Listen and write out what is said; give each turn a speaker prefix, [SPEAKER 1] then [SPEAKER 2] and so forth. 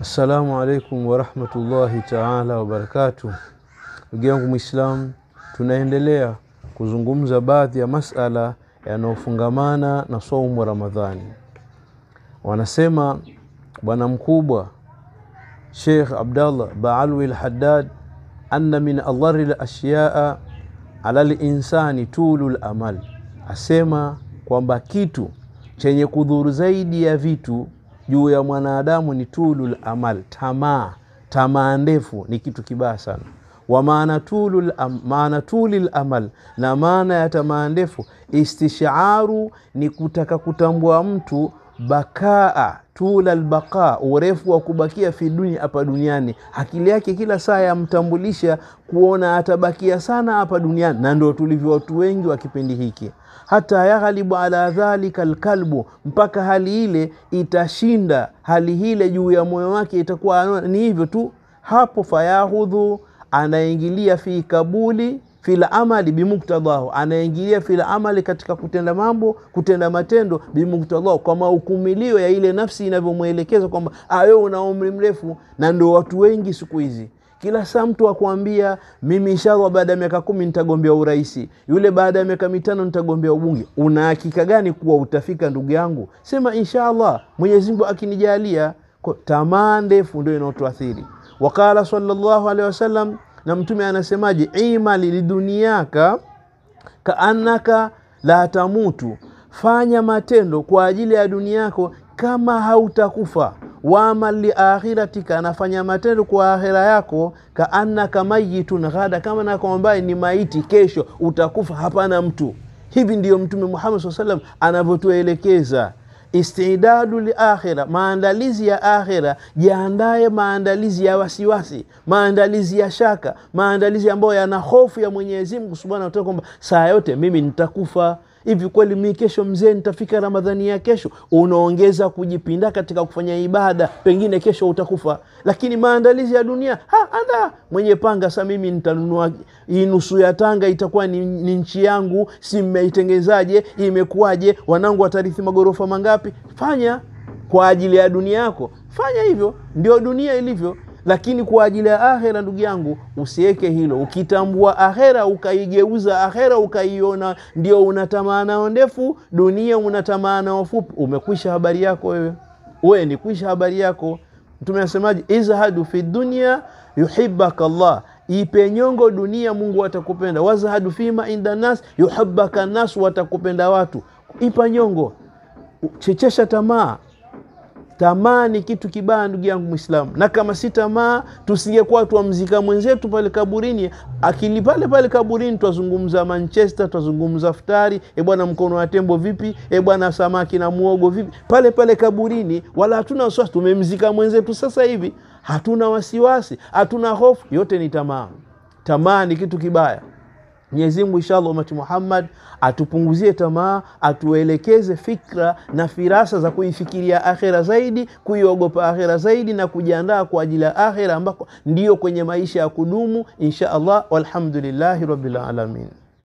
[SPEAKER 1] Assalamu alaikum warahmatullahi taala wabarakatuh. Ndugu yangu Mwislamu, tunaendelea kuzungumza baadhi ya masala yanayofungamana na saumu Ramadhani. Wanasema bwana mkubwa Sheikh Abdallah Baalwi al-Haddad anna min adhari al-ashyaa ala al-insani tulu al-amal, asema kwamba kitu chenye kudhuru zaidi ya vitu juu ya mwanadamu ni tulul amal, tamaa. Tamaa ndefu ni kitu kibaya sana. Wa maana tulul am, maana tulil amal, na maana ya tamaa ndefu istishaaru ni kutaka kutambua mtu bakaa tula lbaqa, urefu wa kubakia fi dunia, hapa duniani. Akili yake kila saa yamtambulisha kuona atabakia sana hapa duniani, na ndo tulivyo watu wengi wa kipindi hiki. Hata yaghalibu ala dhalika lkalbu mpaka hali ile itashinda hali hile juu ya moyo wake, itakuwa ni hivyo tu hapo. Fayahudhu, anaingilia fi kabuli fil amali bimuktadahu, anaingilia fil amali, katika kutenda mambo, kutenda matendo bimuktadahu, kwa maukumilio ya ile nafsi inavyomwelekeza kwamba awe ah, una umri mrefu. Na ndio watu wengi siku hizi kila saa mtu akwambia, mimi inshallah baada ya miaka kumi nitagombea urais, yule baada ya miaka mitano nitagombea ubunge. Una hakika gani kuwa utafika? Ndugu yangu, sema inshallah, Mwenyezi Mungu akinijalia. Tamaa ndefu ndio inaotuathiri. Wakala sallallahu alaihi wasallam na mtume anasemaje imali liduniaka kaannaka la tamutu fanya matendo kwa ajili ya dunia yako kama hautakufa waamal liakhiratika anafanya matendo kwa akhira yako kaannaka mayitun ghada kama nakwambaye ni maiti kesho utakufa hapana mtu hivi ndiyo mtume muhammad saa salam anavyotuelekeza istidadu liakhira, maandalizi ya akhira. Jiandaye maandalizi ya wasiwasi, maandalizi ya shaka, maandalizi ambayo yana hofu ya Mwenyezi Mungu subhanahu wa taala, kwamba saa yote mimi nitakufa hivi kweli mi kesho mzee nitafika ramadhani ya kesho unaongeza kujipinda katika kufanya ibada pengine kesho utakufa lakini maandalizi ya dunia ha, anda mwenye panga sa mimi nitanunua hii nusu ya tanga itakuwa ni, ni nchi yangu si mmeitengezaje imekuwaje wanangu watarithi magorofa mangapi fanya kwa ajili ya dunia yako fanya hivyo ndio dunia ilivyo lakini kwa ajili ya akhera, ndugu yangu, usiweke hilo. Ukitambua akhera ukaigeuza akhera ukaiona ndio unatamaa nao ndefu, dunia unatamaa nao fupi, umekwisha habari yako wewe, wewe ni kwisha habari yako. Mtume anasemaje? izhadu fi dunya yuhibbaka Allah Ipe nyongo dunia, Mungu atakupenda. Wazahadu fima inda nas yuhibbaka nas, watakupenda watu. Ipa nyongo, chechesha tamaa, tamaa ni kitu kibaya, ndugu yangu Mwislamu, na kama si tamaa tusingekuwa twamzika mwenzetu pale kaburini, akili pale pale kaburini, twazungumza Manchester, twazungumza futari, e bwana, mkono wa tembo vipi? E bwana, samaki na muogo vipi? Pale pale kaburini, wala hatuna wasiwasi. Tumemzika mwenzetu sasa hivi, hatuna wasiwasi, hatuna hofu. Yote ni tamaa. Tamaa ni kitu kibaya. Mwenyezi Mungu inshallah, umati Muhammad atupunguzie tamaa, atuelekeze fikra na firasa za kuifikiria akhera zaidi, kuiogopa akhera zaidi, na kujiandaa kwa ajili ya akhera ambako ndiyo kwenye maisha ya kudumu insha Allah. Walhamdulillahi rabbil alamin.